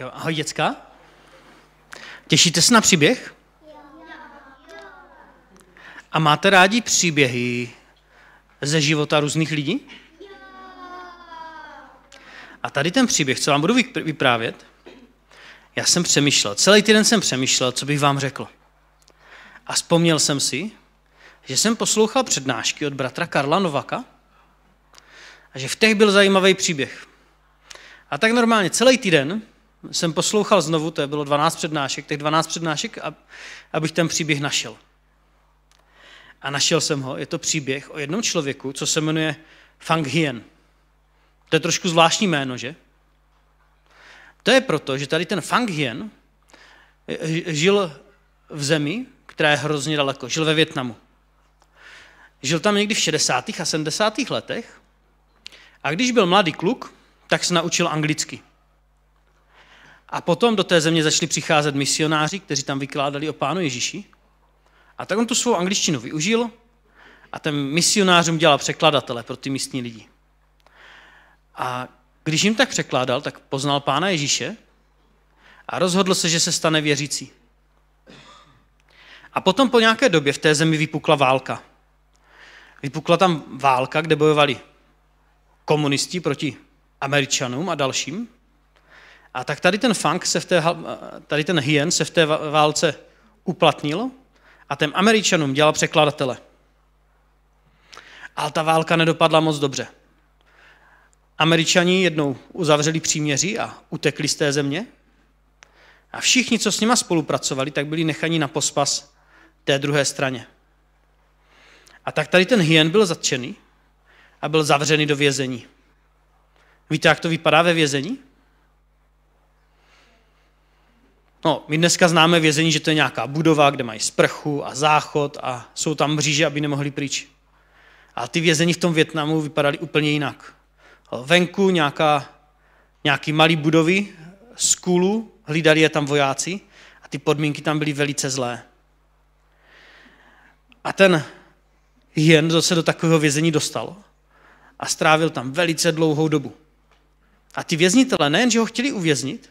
jo, ahoj děcka. Těšíte se na příběh? A máte rádi příběhy ze života různých lidí? A tady ten příběh, co vám budu vyprávět, já jsem přemýšlel, celý týden jsem přemýšlel, co bych vám řekl. A vzpomněl jsem si, že jsem poslouchal přednášky od bratra Karla Novaka a že v těch byl zajímavý příběh. A tak normálně celý týden jsem poslouchal znovu, to je bylo 12 přednášek, těch 12 přednášek, abych ten příběh našel. A našel jsem ho. Je to příběh o jednom člověku, co se jmenuje Fang Hien. To je trošku zvláštní jméno, že? To je proto, že tady ten Fang Hien eh, eh, žil v zemi, která je hrozně daleko. Žil ve Větnamu. Žil tam někdy v 60. a 70. letech a když byl mladý kluk, tak se naučil anglicky. A potom do té země začali přicházet misionáři, kteří tam vykládali o pánu Ježíši. A tak on tu svou angličtinu využil a ten misionářům dělal překladatele pro ty místní lidi. A když jim tak překládal, tak poznal pána Ježíše a rozhodl se, že se stane věřící. A potom po nějaké době v té zemi vypukla válka. Vypukla tam válka, kde bojovali komunisti proti Američanům a dalším. A tak tady ten funk, se v té, tady ten hyen se v té válce uplatnil a ten američanům dělal překladatele. Ale ta válka nedopadla moc dobře. Američani jednou uzavřeli příměří a utekli z té země. A všichni, co s nima spolupracovali, tak byli nechani na pospas té druhé straně. A tak tady ten hyen byl zatčený a byl zavřený do vězení. Víte, jak to vypadá ve vězení? No, my dneska známe vězení, že to je nějaká budova, kde mají sprchu a záchod a jsou tam mříže, aby nemohli pryč. A ty vězení v tom Větnamu vypadaly úplně jinak. Venku nějaká, nějaký malý budovy z kůlu, hlídali je tam vojáci a ty podmínky tam byly velice zlé. A ten Hien se do takového vězení dostal a strávil tam velice dlouhou dobu. A ty věznitele nejen, že ho chtěli uvěznit,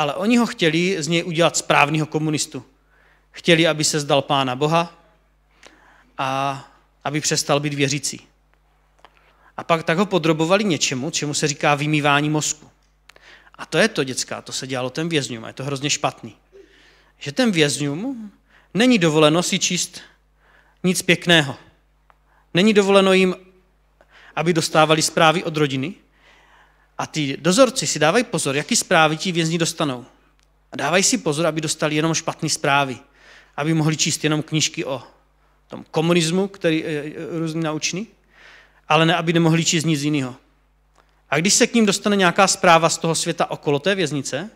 ale oni ho chtěli z něj udělat správního komunistu. Chtěli, aby se zdal pána Boha a aby přestal být věřící. A pak tak ho podrobovali něčemu, čemu se říká vymývání mozku. A to je to, děcka, to se dělalo ten vězňům a je to hrozně špatný. Že ten vězňům není dovoleno si číst nic pěkného. Není dovoleno jim, aby dostávali zprávy od rodiny, a ty dozorci si dávají pozor, jaký zprávy ti vězni dostanou. A dávají si pozor, aby dostali jenom špatné zprávy. Aby mohli číst jenom knížky o tom komunismu, který je eh, eh, různý naučný, ale ne, aby nemohli číst nic jiného. A když se k ním dostane nějaká zpráva z toho světa okolo té věznice,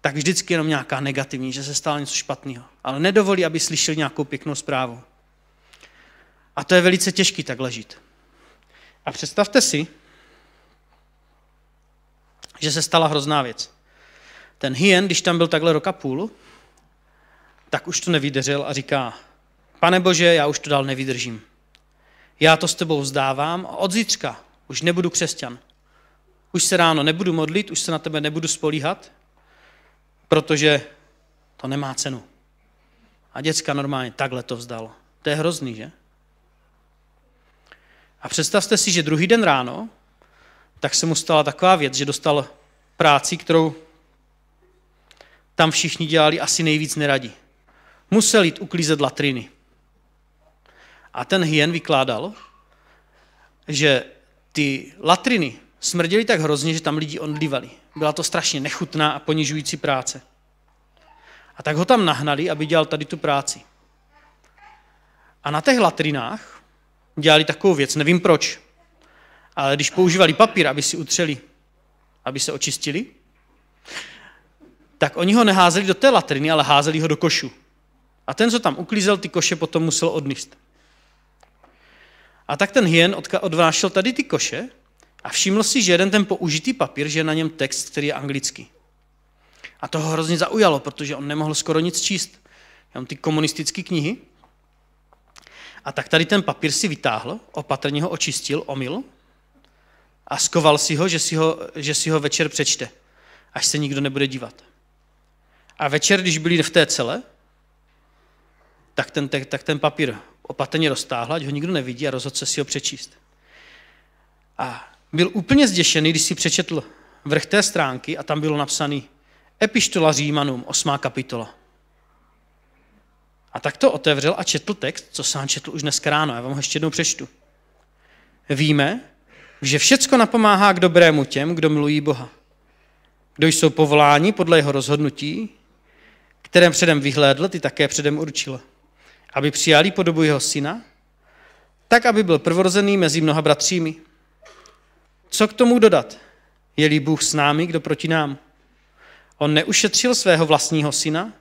tak vždycky jenom nějaká negativní, že se stalo něco špatného. Ale nedovolí, aby slyšeli nějakou pěknou zprávu. A to je velice těžký tak ležit. A představte si, že se stala hrozná věc. Ten hyen, když tam byl takhle roka půl, tak už to nevydržel a říká, pane bože, já už to dál nevydržím. Já to s tebou vzdávám a od zítřka už nebudu křesťan. Už se ráno nebudu modlit, už se na tebe nebudu spolíhat, protože to nemá cenu. A děcka normálně takhle to vzdalo. To je hrozný, že? A představte si, že druhý den ráno tak se mu stala taková věc, že dostal práci, kterou tam všichni dělali asi nejvíc neradi. Musel jít uklízet latriny. A ten hyen vykládal, že ty latriny smrděly tak hrozně, že tam lidi odlívali. Byla to strašně nechutná a ponižující práce. A tak ho tam nahnali, aby dělal tady tu práci. A na těch latrinách dělali takovou věc, nevím proč. Ale když používali papír, aby si utřeli, aby se očistili, tak oni ho neházeli do té latriny, ale házeli ho do košu. A ten, co tam uklízel ty koše, potom musel odníst. A tak ten hyen odvášel tady ty koše a všiml si, že jeden ten použitý papír, že je na něm text, který je anglický. A to ho hrozně zaujalo, protože on nemohl skoro nic číst. Jenom ty komunistické knihy. A tak tady ten papír si vytáhl, opatrně ho očistil, omyl a skoval si ho že, si ho, že si ho večer přečte, až se nikdo nebude dívat. A večer, když byli v té cele, tak ten, tak ten papír opatrně roztáhl, ať ho nikdo nevidí a rozhodl se si ho přečíst. A byl úplně zděšený, když si přečetl vrch té stránky a tam bylo napsané Epištola Římanům, 8. kapitola. A tak to otevřel a četl text, co sám četl už dnes ráno. Já vám ho ještě jednou přečtu. Víme, že všecko napomáhá k dobrému těm, kdo milují Boha, kdo jsou povoláni podle jeho rozhodnutí, kterém předem vyhlédl, ty také předem určil, aby přijali podobu jeho syna, tak, aby byl prvorozený mezi mnoha bratřími. Co k tomu dodat? Je-li Bůh s námi, kdo proti nám? On neušetřil svého vlastního syna,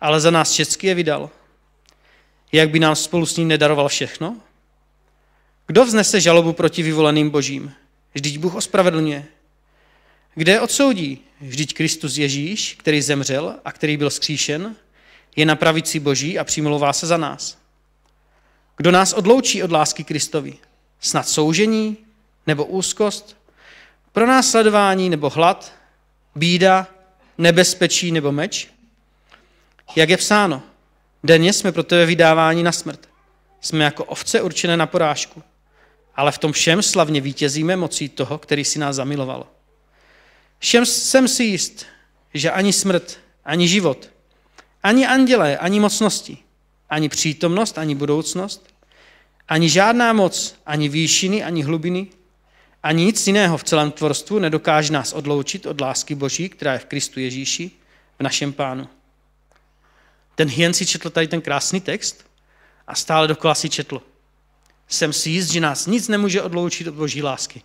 ale za nás všecky je vydal. Jak by nám spolu s ním nedaroval všechno? Kdo vznese žalobu proti vyvoleným božím? Vždyť Bůh ospravedlňuje. Kde odsoudí? Vždyť Kristus Ježíš, který zemřel a který byl skříšen, je na pravici boží a přimlouvá se za nás. Kdo nás odloučí od lásky Kristovi? Snad soužení? Nebo úzkost? Pro nás sledování nebo hlad? Bída? Nebezpečí nebo meč? Jak je psáno? Denně jsme pro tebe vydáváni na smrt. Jsme jako ovce určené na porážku ale v tom všem slavně vítězíme mocí toho, který si nás zamiloval. Všem jsem si jist, že ani smrt, ani život, ani andělé, ani mocnosti, ani přítomnost, ani budoucnost, ani žádná moc, ani výšiny, ani hlubiny, ani nic jiného v celém tvorstvu nedokáže nás odloučit od lásky Boží, která je v Kristu Ježíši, v našem Pánu. Ten Hien si četl tady ten krásný text a stále dokola si četl jsem si jist, že nás nic nemůže odloučit od boží lásky.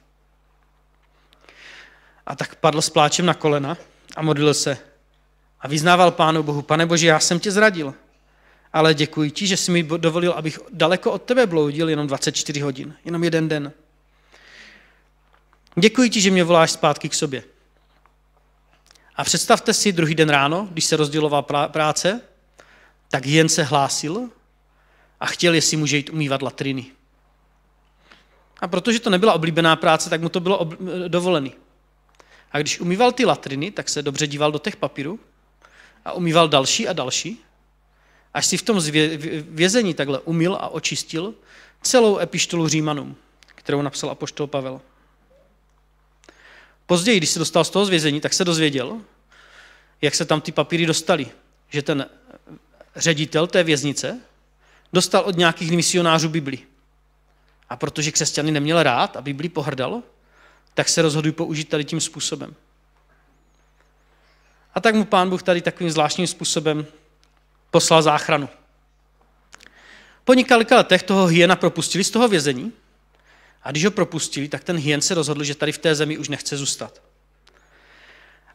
A tak padl s pláčem na kolena a modlil se. A vyznával Pánu Bohu, pane Bože, já jsem tě zradil, ale děkuji ti, že jsi mi dovolil, abych daleko od tebe bloudil jenom 24 hodin, jenom jeden den. Děkuji ti, že mě voláš zpátky k sobě. A představte si druhý den ráno, když se rozdělovala práce, tak jen se hlásil a chtěl, jestli může jít umývat latriny. A protože to nebyla oblíbená práce, tak mu to bylo obl- eh, dovolený. A když umýval ty latriny, tak se dobře díval do těch papírů a umýval další a další, až si v tom vězení takhle umil a očistil celou epištolu Římanům, kterou napsal apoštol Pavel. Později, když se dostal z toho zvězení, tak se dozvěděl, jak se tam ty papíry dostaly. Že ten eh, ředitel té věznice dostal od nějakých misionářů Biblii. A protože křesťany neměl rád a Bibli pohrdalo, tak se rozhodují použít tady tím způsobem. A tak mu pán Bůh tady takovým zvláštním způsobem poslal záchranu. Po několika letech toho hyena propustili z toho vězení a když ho propustili, tak ten hyen se rozhodl, že tady v té zemi už nechce zůstat.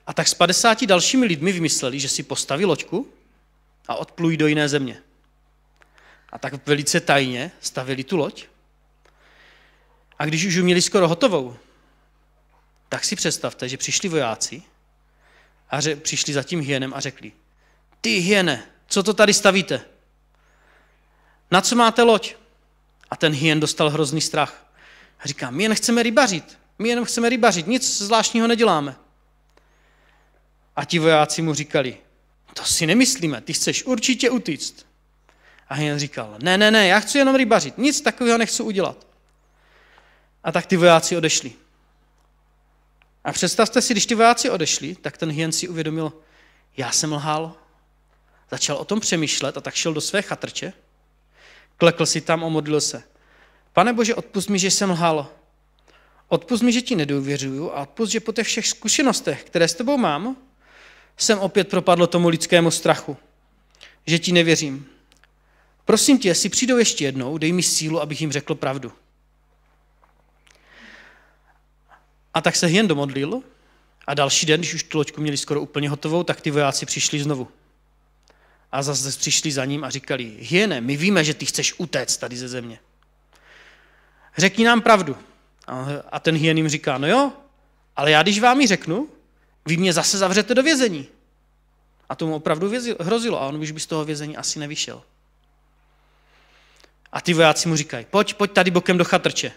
A tak s 50 dalšími lidmi vymysleli, že si postaví loďku a odplují do jiné země. A tak velice tajně stavili tu loď a když už ji měli skoro hotovou, tak si představte, že přišli vojáci a ře, přišli za tím hyenem a řekli, ty hyene, co to tady stavíte? Na co máte loď? A ten hyen dostal hrozný strach. A říká, my jen chceme rybařit, my jen chceme rybařit, nic zvláštního neděláme. A ti vojáci mu říkali, to si nemyslíme, ty chceš určitě utíct. A hyen říkal, ne, ne, ne, já chci jenom rybařit, nic takového nechci udělat. A tak ty vojáci odešli. A představte si, když ty vojáci odešli, tak ten hyen si uvědomil, já jsem lhal. Začal o tom přemýšlet a tak šel do své chatrče. Klekl si tam a modlil se. Pane Bože, odpust mi, že jsem lhal. Odpust mi, že ti nedůvěřuju a odpust, že po těch všech zkušenostech, které s tebou mám, jsem opět propadl tomu lidskému strachu, že ti nevěřím. Prosím tě, jestli přijdou ještě jednou, dej mi sílu, abych jim řekl pravdu. A tak se jen domodlil a další den, když už tu loďku měli skoro úplně hotovou, tak ty vojáci přišli znovu. A zase přišli za ním a říkali, Hyene, my víme, že ty chceš utéct tady ze země. Řekni nám pravdu. A ten Hyen jim říká, no jo, ale já když vám ji řeknu, vy mě zase zavřete do vězení. A tomu opravdu hrozilo a on už by z toho vězení asi nevyšel. A ty vojáci mu říkají, pojď, pojď tady bokem do chatrče.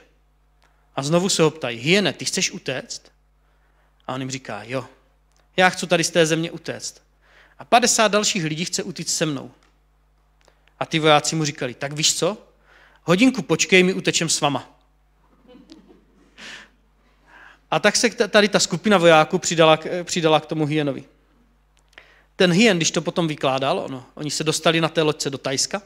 A znovu se ho ptají, hyene, ty chceš utéct? A on jim říká, jo, já chci tady z té země utéct. A 50 dalších lidí chce utít se mnou. A ty vojáci mu říkali, tak víš co, hodinku počkej, mi, utečem s vama. A tak se tady ta skupina vojáků přidala, přidala k tomu hyenovi. Ten hyen, když to potom vykládal, ono, oni se dostali na té loďce do Tajska,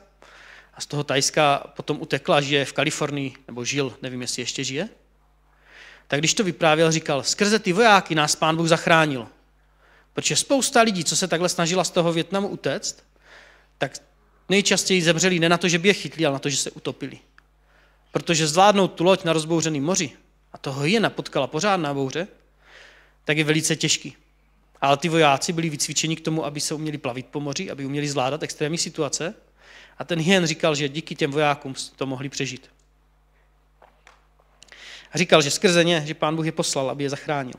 a z toho Tajska potom utekla, žije v Kalifornii, nebo žil, nevím, jestli ještě žije. Tak když to vyprávěl, říkal, skrze ty vojáky nás pán Bůh zachránil. Protože spousta lidí, co se takhle snažila z toho Větnamu utéct, tak nejčastěji zemřeli ne na to, že by je chytli, ale na to, že se utopili. Protože zvládnout tu loď na rozbouřený moři, a toho je napotkala pořádná bouře, tak je velice těžký. Ale ty vojáci byli vycvičeni k tomu, aby se uměli plavit po moři, aby uměli zvládat extrémní situace a ten Hien říkal, že díky těm vojákům to mohli přežít. A říkal, že skrze ně, že pán Bůh je poslal, aby je zachránil.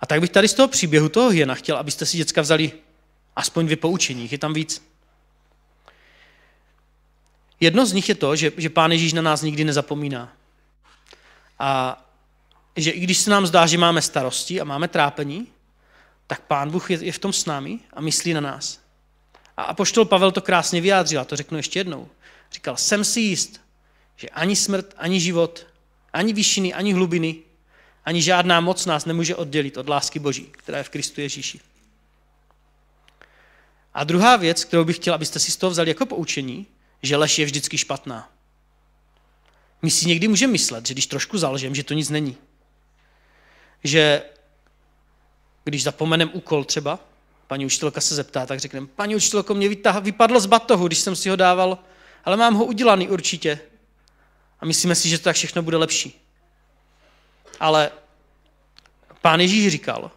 A tak bych tady z toho příběhu toho Hiena chtěl, abyste si děcka vzali aspoň dvě poučení, je tam víc. Jedno z nich je to, že, že Pán Ježíš na nás nikdy nezapomíná. A že i když se nám zdá, že máme starosti a máme trápení, tak Pán Bůh je, je v tom s námi a myslí na nás. A apoštol Pavel to krásně vyjádřil, a to řeknu ještě jednou. Říkal, jsem si jist, že ani smrt, ani život, ani výšiny, ani hlubiny, ani žádná moc nás nemůže oddělit od lásky Boží, která je v Kristu Ježíši. A druhá věc, kterou bych chtěl, abyste si z toho vzali jako poučení, že lež je vždycky špatná. My si někdy můžeme myslet, že když trošku zalžem, že to nic není. Že když zapomenem úkol třeba, paní učitelka se zeptá, tak řekneme, paní učitelko, mě vypadlo z batohu, když jsem si ho dával, ale mám ho udělaný určitě. A myslíme si, že to tak všechno bude lepší. Ale pán Ježíš říkal,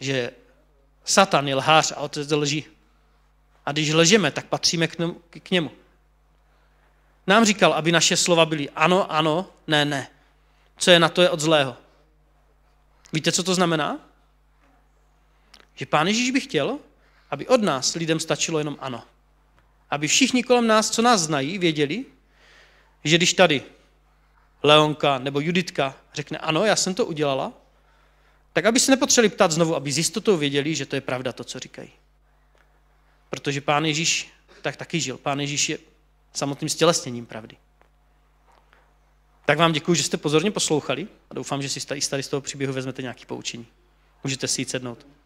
že Satan je lhář a otec lží. A když lžeme, tak patříme k němu. Nám říkal, aby naše slova byly ano, ano, ne, ne. Co je na to je od zlého. Víte, co to znamená? Že Pán Ježíš by chtěl, aby od nás lidem stačilo jenom ano. Aby všichni kolem nás, co nás znají, věděli, že když tady Leonka nebo Juditka řekne ano, já jsem to udělala, tak aby se nepotřebovali ptát znovu, aby s jistotou věděli, že to je pravda to, co říkají. Protože Pán Ježíš tak taky žil. Pán Ježíš je samotným stělesněním pravdy. Tak vám děkuji, že jste pozorně poslouchali a doufám, že si tady z toho příběhu vezmete nějaké poučení. Můžete si jít sednout.